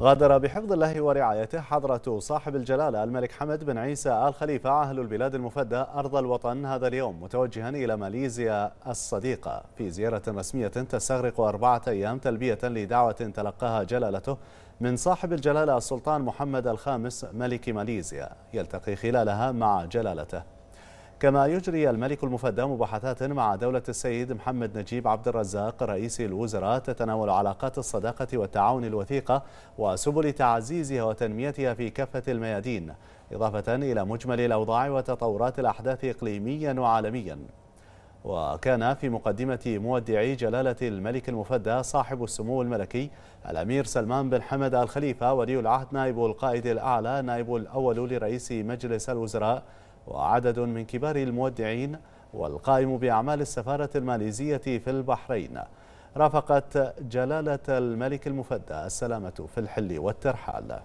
غادر بحفظ الله ورعايته حضرة صاحب الجلالة الملك حمد بن عيسى آل خليفة أهل البلاد المفدى أرض الوطن هذا اليوم متوجها إلى ماليزيا الصديقة في زيارة رسمية تستغرق أربعة أيام تلبية لدعوة تلقاها جلالته من صاحب الجلالة السلطان محمد الخامس ملك ماليزيا يلتقي خلالها مع جلالته كما يجري الملك المفدى مباحثات مع دولة السيد محمد نجيب عبد الرزاق رئيس الوزراء تتناول علاقات الصداقة والتعاون الوثيقة وسبل تعزيزها وتنميتها في كافة الميادين إضافة إلى مجمل الأوضاع وتطورات الأحداث إقليميا وعالميا وكان في مقدمة مودعي جلالة الملك المفدى صاحب السمو الملكي الأمير سلمان بن حمد الخليفة ولي العهد نائب القائد الأعلى نائب الأول لرئيس مجلس الوزراء وعدد من كبار المودعين والقائم بأعمال السفارة الماليزية في البحرين رافقت جلالة الملك المفدى السلامة في الحل والترحال